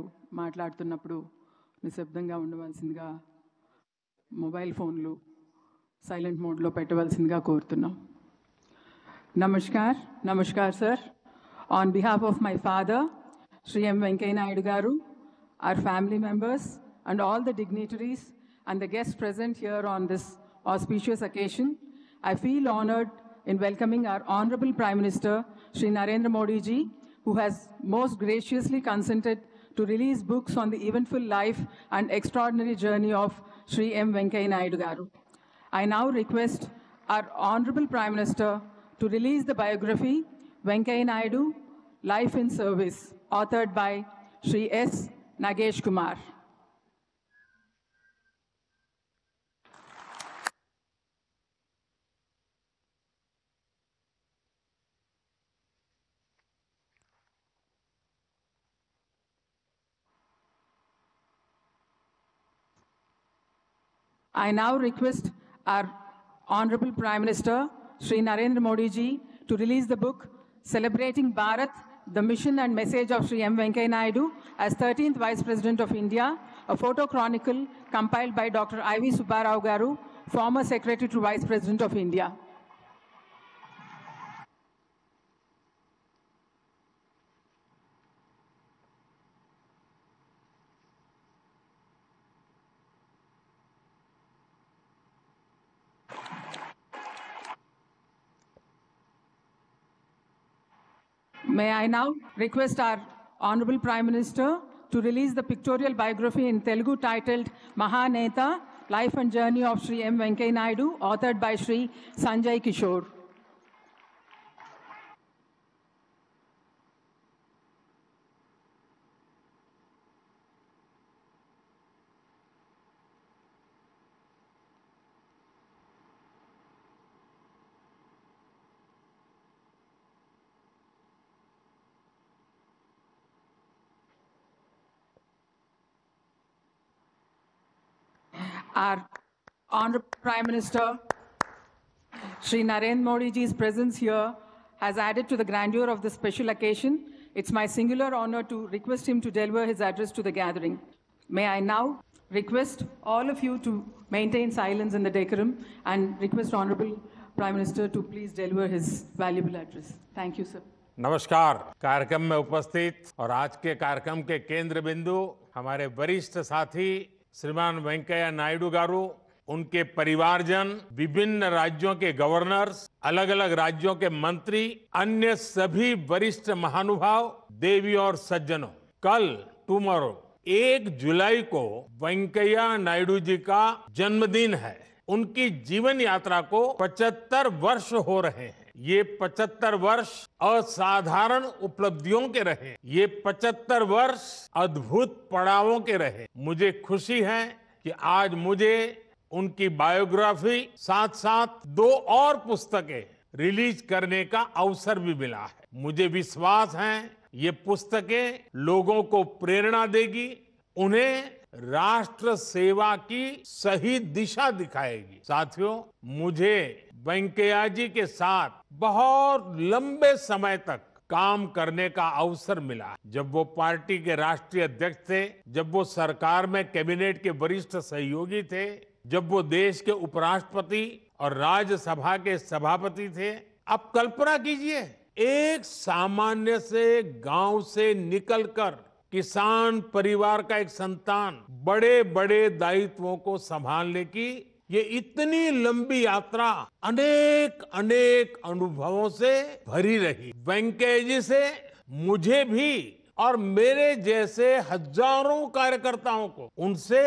గారు మాట్లాడుతున్నప్పుడు నిశ్శబ్దంగా ఉండవలసిందిగా మొబైల్ ఫోన్లు సైలెంట్ మోడ్లో పెట్టవలసిందిగా కోరుతున్నాం నమస్కార్ నమస్కార్ sir on behalf of my father Shri M Venkaiah Naidu garu our family members and all the dignitaries and the guest present here on this auspicious occasion, I feel honored in welcoming our Honorable Prime Minister, Sri Narendra Modi ji, who has most graciously consented to release books on the eventful life and extraordinary journey of Sri M. Venkaya Naidu Garu. I now request our Honorable Prime Minister to release the biography Venkaya Naidu, Life in Service, authored by Sri S. Nagesh Kumar. I now request our Honorable Prime Minister, Sri Narendra Modi ji, to release the book Celebrating Bharat, the Mission and Message of Sri M. Venkaya Naidu as 13th Vice President of India, a photo chronicle compiled by Dr. I.V. Subbarao Garu, former Secretary to Vice President of India. May I now request our Honorable Prime Minister to release the pictorial biography in Telugu titled Mahaneta, Life and Journey of Sri M. Venkay Naidu, authored by Sri Sanjay Kishore. our Honorable Prime Minister, Sri Narendra Modi ji's presence here has added to the grandeur of this special occasion. It's my singular honor to request him to deliver his address to the gathering. May I now request all of you to maintain silence in the decorum and request Honorable Prime Minister to please deliver his valuable address. Thank you, sir. नमस्कार कार्यक्रम में उपस्थित और आज के कार्यक्रम के केंद्र बिंदु हमारे वरिष्ठ साथी श्रीमान वेंकैया नायडू गारू उनके परिवारजन विभिन्न राज्यों के गवर्नर्स अलग अलग राज्यों के मंत्री अन्य सभी वरिष्ठ महानुभाव देवी और सज्जनों कल टुमारो एक जुलाई को वेंकैया नायडू जी का जन्मदिन है उनकी जीवन यात्रा को 75 वर्ष हो रहे हैं ये 75 वर्ष असाधारण उपलब्धियों के रहे ये 75 वर्ष अद्भुत पड़ावों के रहे मुझे खुशी है कि आज मुझे उनकी बायोग्राफी साथ साथ दो और पुस्तकें रिलीज करने का अवसर भी मिला है मुझे विश्वास है ये पुस्तकें लोगों को प्रेरणा देगी उन्हें राष्ट्र सेवा की सही दिशा दिखाएगी साथियों मुझे वेंकैया जी के साथ बहुत लंबे समय तक काम करने का अवसर मिला जब वो पार्टी के राष्ट्रीय अध्यक्ष थे जब वो सरकार में कैबिनेट के वरिष्ठ सहयोगी थे जब वो देश के उपराष्ट्रपति और राज्यसभा के सभापति थे आप कल्पना कीजिए एक सामान्य से गांव से निकलकर किसान परिवार का एक संतान बड़े बड़े दायित्वों को संभालने की ये इतनी लंबी यात्रा अनेक अनेक अनुभवों से भरी रही वेंकैया जी से मुझे भी और मेरे जैसे हजारों कार्यकर्ताओं को उनसे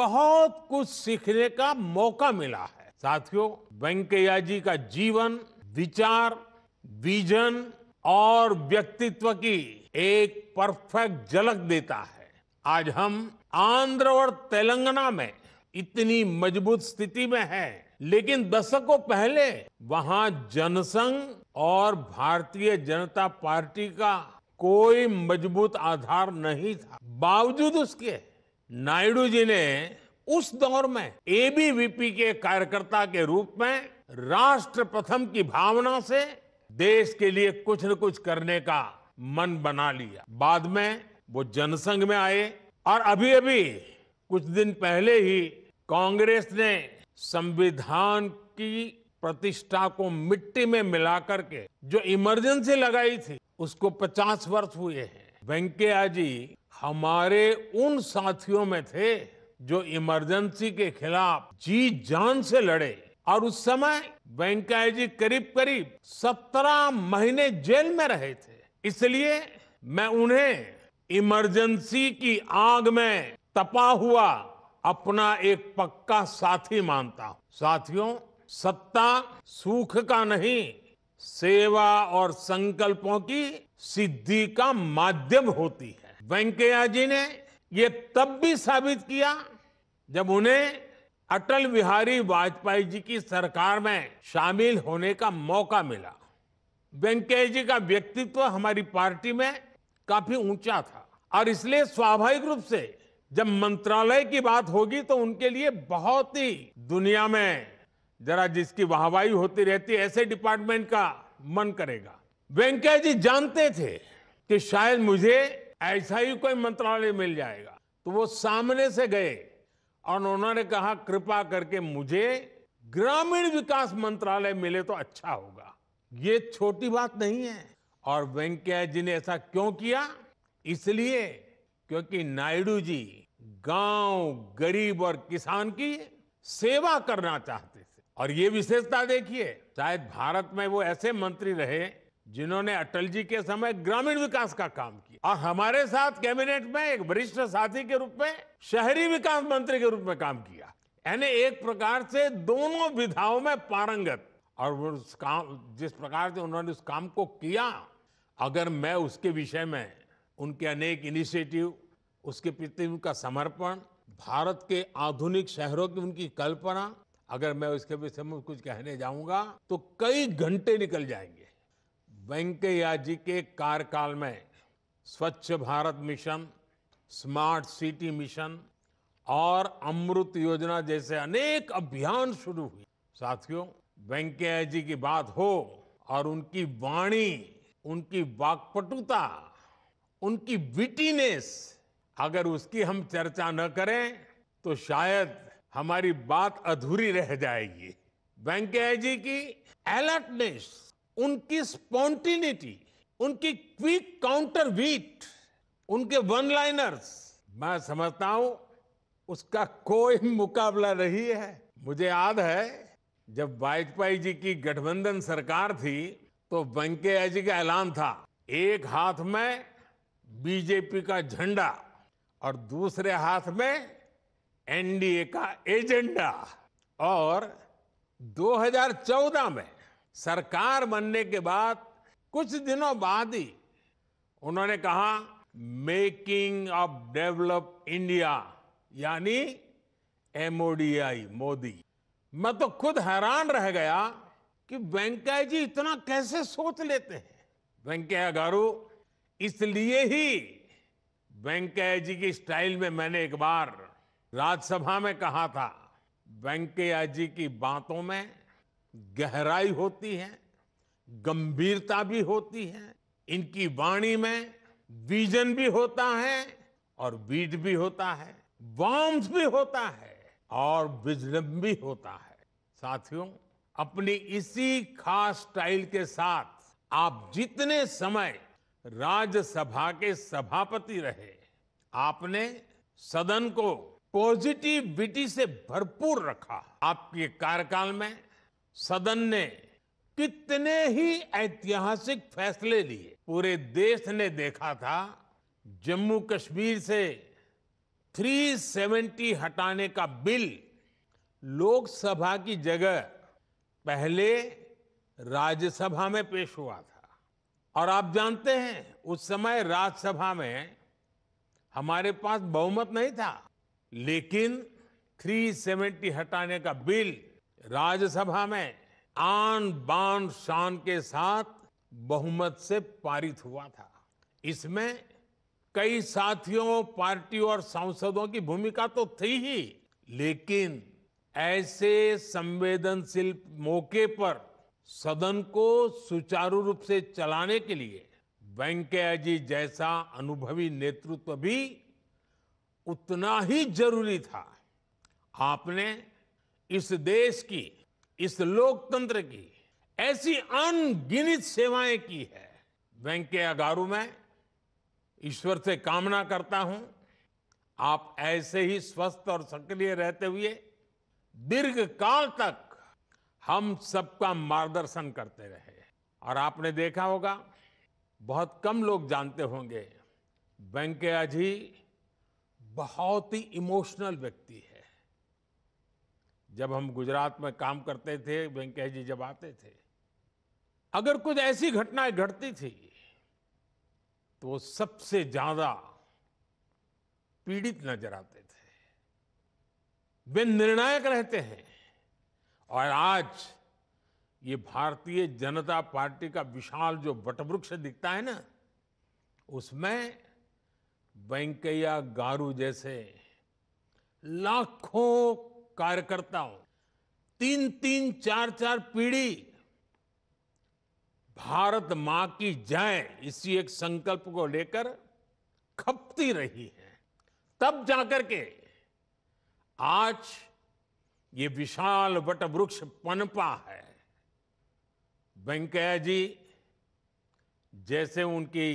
बहुत कुछ सीखने का मौका मिला है साथियों वेंकैया जी का जीवन विचार विजन और व्यक्तित्व की एक परफेक्ट झलक देता है आज हम आंध्र और तेलंगाना में इतनी मजबूत स्थिति में है लेकिन दशकों पहले वहां जनसंघ और भारतीय जनता पार्टी का कोई मजबूत आधार नहीं था बावजूद उसके नायडू जी ने उस दौर में एबीवीपी के कार्यकर्ता के रूप में राष्ट्र प्रथम की भावना से देश के लिए कुछ न कुछ करने का मन बना लिया बाद में वो जनसंघ में आए और अभी अभी कुछ दिन पहले ही कांग्रेस ने संविधान की प्रतिष्ठा को मिट्टी में मिलाकर के जो इमरजेंसी लगाई थी उसको 50 वर्ष हुए हैं वेंकैया जी हमारे उन साथियों में थे जो इमरजेंसी के खिलाफ जी जान से लड़े और उस समय वेंकैया जी करीब करीब 17 महीने जेल में रहे थे इसलिए मैं उन्हें इमरजेंसी की आग में तपा हुआ अपना एक पक्का साथी मानता हूं साथियों सत्ता सुख का नहीं सेवा और संकल्पों की सिद्धि का माध्यम होती है वेंकैया जी ने ये तब भी साबित किया जब उन्हें अटल बिहारी वाजपेयी जी की सरकार में शामिल होने का मौका मिला वेंकैया जी का व्यक्तित्व हमारी पार्टी में काफी ऊंचा था और इसलिए स्वाभाविक रूप से जब मंत्रालय की बात होगी तो उनके लिए बहुत ही दुनिया में जरा जिसकी वाहवाही होती रहती ऐसे डिपार्टमेंट का मन करेगा वेंकैया जी जानते थे कि शायद मुझे ऐसा ही कोई मंत्रालय मिल जाएगा तो वो सामने से गए और उन्होंने कहा कृपा करके मुझे ग्रामीण विकास मंत्रालय मिले तो अच्छा होगा ये छोटी बात नहीं है और वेंकैया जी ने ऐसा क्यों किया इसलिए क्योंकि नायडू जी गांव गरीब और किसान की सेवा करना चाहते थे और ये विशेषता देखिए शायद भारत में वो ऐसे मंत्री रहे जिन्होंने अटल जी के समय ग्रामीण विकास का काम किया और हमारे साथ कैबिनेट में एक वरिष्ठ साथी के रूप में शहरी विकास मंत्री के रूप में काम किया यानी एक प्रकार से दोनों विधाओं में पारंगत और वो उस काम जिस प्रकार से उन्होंने उस काम को किया अगर मैं उसके विषय में उनके अनेक इनिशिएटिव उसके प्रति उनका समर्पण भारत के आधुनिक शहरों की उनकी कल्पना अगर मैं उसके विषय में कुछ कहने जाऊंगा तो कई घंटे निकल जाएंगे वेंकैया जी के कार्यकाल में Swachh Bharat mission smart city mission और अमृत योजना जैसे अनेक अभियान शुरू हुए साथियों वेंकैया जी की बात हो और उनकी वाणी उनकी वाकपटुता उनकी विटीनेस अगर उसकी हम चर्चा न करें तो शायद हमारी बात अधूरी रह जाएगी वेंकैया जी की अलर्टनेस उनकी स्पॉन्टिनिटी उनकी क्विक काउंटर बीट उनके वन लाइनर्स मैं समझता हूं उसका कोई मुकाबला नहीं है मुझे याद है जब वाजपेयी जी की गठबंधन सरकार थी तो वेंकैया जी का ऐलान था एक हाथ में बीजेपी का झंडा और दूसरे हाथ में एनडीए का एजेंडा और 2014 में सरकार बनने के बाद कुछ दिनों बाद ही उन्होंने कहा मेकिंग ऑफ डेवलप इंडिया यानी एमओडीआई मोदी मैं तो खुद हैरान रह गया कि वेंकैया जी इतना कैसे सोच लेते हैं वेंकैया गारू इसलिए ही वेंकैया जी की स्टाइल में मैंने एक बार राज्यसभा में कहा था वेंकैया जी की बातों में गहराई होती है गंभीरता भी होती है इनकी वाणी में विजन भी होता है और बीट भी होता है बॉम्ब्स भी होता है और विजडम भी होता है साथियों अपनी इसी खास स्टाइल के साथ आप जितने समय राज्यसभा के सभापति रहे आपने सदन को पॉजिटिविटी से भरपूर रखा आपके कार्यकाल में सदन ने कितने ही ऐतिहासिक फैसले लिए पूरे देश ने देखा था जम्मू कश्मीर से 370 हटाने का बिल लोकसभा की जगह पहले राज्यसभा में पेश हुआ था और आप जानते हैं उस समय राज्यसभा में हमारे पास बहुमत नहीं था लेकिन 370 हटाने का बिल राज्यसभा में आन बान शान के साथ बहुमत से पारित हुआ था इसमें कई साथियों पार्टी और सांसदों की भूमिका तो थी ही लेकिन ऐसे संवेदनशील मौके पर सदन को सुचारू रूप से चलाने के लिए वेंकैया जी जैसा अनुभवी नेतृत्व भी उतना ही जरूरी था आपने इस देश की इस लोकतंत्र की ऐसी अनगिनित सेवाएं की है वेंकैया गारू में ईश्वर से कामना करता हूं आप ऐसे ही स्वस्थ और सक्रिय रहते हुए दीर्घ काल तक हम सबका मार्गदर्शन करते रहे और आपने देखा होगा बहुत कम लोग जानते होंगे वेंकैया जी बहुत ही इमोशनल व्यक्ति है जब हम गुजरात में काम करते थे वेंकैया जी जब आते थे अगर कुछ ऐसी घटनाएं घटती थी तो वो सबसे ज्यादा पीड़ित नजर आते थे वे निर्णायक रहते हैं और आज ये भारतीय जनता पार्टी का विशाल जो वटवृक्ष दिखता है ना उसमें वेंकैया गारू जैसे लाखों कार्यकर्ताओं तीन तीन चार चार पीढ़ी भारत मां की जय इसी एक संकल्प को लेकर खपती रही है तब जाकर के आज ये विशाल वट वृक्ष पनपा है वेंकैया जी जैसे उनकी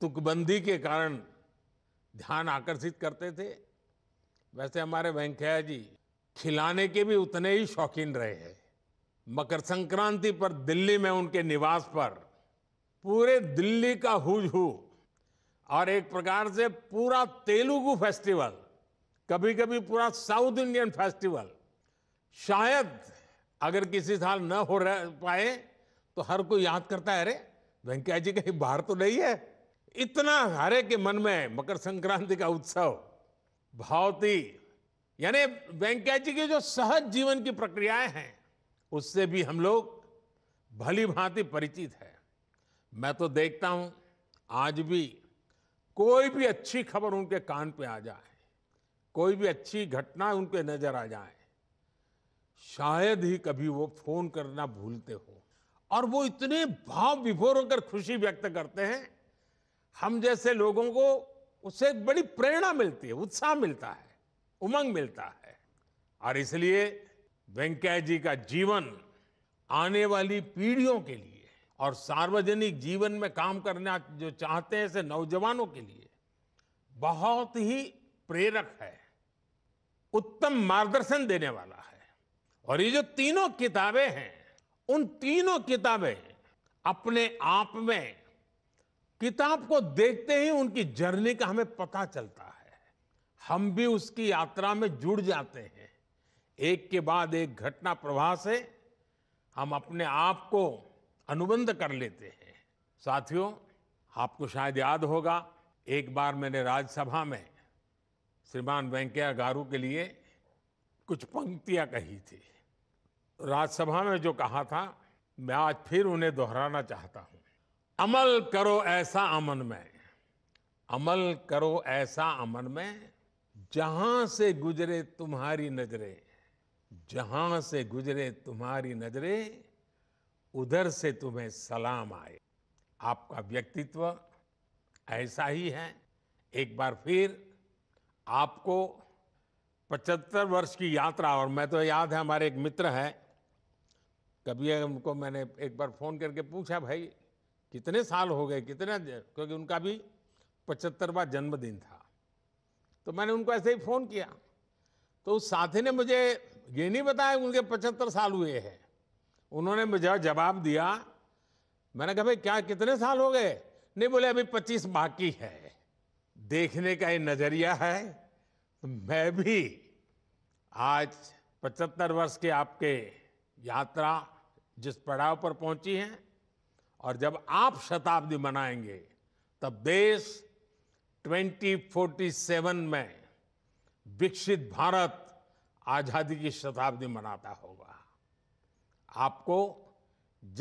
तुकबंदी के कारण ध्यान आकर्षित करते थे वैसे हमारे वेंकैया जी खिलाने के भी उतने ही शौकीन रहे हैं मकर संक्रांति पर दिल्ली में उनके निवास पर पूरे दिल्ली का हुज हु और एक प्रकार से पूरा तेलुगु फेस्टिवल कभी कभी पूरा साउथ इंडियन फेस्टिवल शायद अगर किसी साल न हो रह पाए तो हर कोई याद करता है अरे वेंकैया जी कहीं बाहर तो नहीं है इतना हरे के मन में मकर संक्रांति का उत्सव भावती यानी वेंकैया जी की जो सहज जीवन की प्रक्रियाएं हैं उससे भी हम लोग भली भांति परिचित है मैं तो देखता हूं आज भी कोई भी अच्छी खबर उनके कान पे आ जाए कोई भी अच्छी घटना उन पर नज़र आ जाए शायद ही कभी वो फोन करना भूलते हो और वो इतने भाव विभोर होकर खुशी व्यक्त करते हैं हम जैसे लोगों को उससे एक बड़ी प्रेरणा मिलती है उत्साह मिलता है उमंग मिलता है और इसलिए वेंकैया जी का जीवन आने वाली पीढ़ियों के लिए और सार्वजनिक जीवन में काम करना जो चाहते हैं ऐसे नौजवानों के लिए बहुत ही प्रेरक है उत्तम मार्गदर्शन देने वाला है और ये जो तीनों किताबें हैं उन तीनों किताबें अपने आप में किताब को देखते ही उनकी जर्नी का हमें पता चलता है हम भी उसकी यात्रा में जुड़ जाते हैं एक के बाद एक घटना प्रवाह से हम अपने आप को अनुबंध कर लेते हैं साथियों आपको शायद याद होगा एक बार मैंने राज्यसभा में श्रीमान वेंकैया गारू के लिए कुछ पंक्तियां कही थी राज्यसभा में जो कहा था मैं आज फिर उन्हें दोहराना चाहता हूं अमल करो ऐसा अमन में अमल करो ऐसा अमन में जहां से गुजरे तुम्हारी नजरे जहां से गुजरे तुम्हारी नजरे उधर से तुम्हें सलाम आए आपका व्यक्तित्व ऐसा ही है एक बार फिर आपको पचहत्तर वर्ष की यात्रा और मैं तो याद है हमारे एक मित्र हैं कभी उनको मैंने एक बार फ़ोन करके पूछा भाई कितने साल हो गए कितने क्योंकि उनका भी पचहत्तरवा जन्मदिन था तो मैंने उनको ऐसे ही फ़ोन किया तो उस साथी ने मुझे ये नहीं बताया उनके पचहत्तर साल हुए हैं उन्होंने मुझे जवाब दिया मैंने कहा भाई क्या कितने साल हो गए नहीं बोले अभी पच्चीस बाकी है देखने का ये नजरिया है तो मैं भी आज 75 वर्ष के आपके यात्रा जिस पड़ाव पर पहुंची है और जब आप शताब्दी मनाएंगे तब देश 2047 में विकसित भारत आज़ादी की शताब्दी मनाता होगा आपको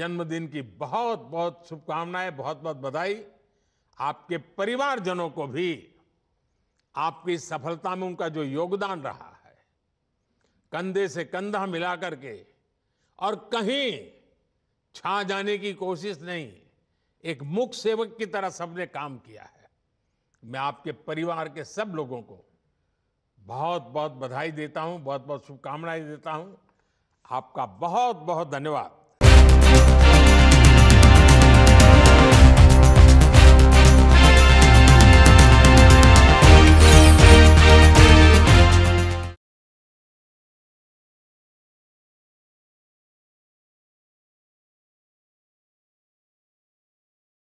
जन्मदिन की बहुत बहुत शुभकामनाएं बहुत बहुत बधाई आपके परिवारजनों को भी आपकी सफलता में उनका जो योगदान रहा है कंधे से कंधा मिला के और कहीं छा जाने की कोशिश नहीं एक मुख सेवक की तरह सबने काम किया है मैं आपके परिवार के सब लोगों को बहुत बहुत बधाई देता हूं बहुत बहुत शुभकामनाएं देता हूं आपका बहुत बहुत धन्यवाद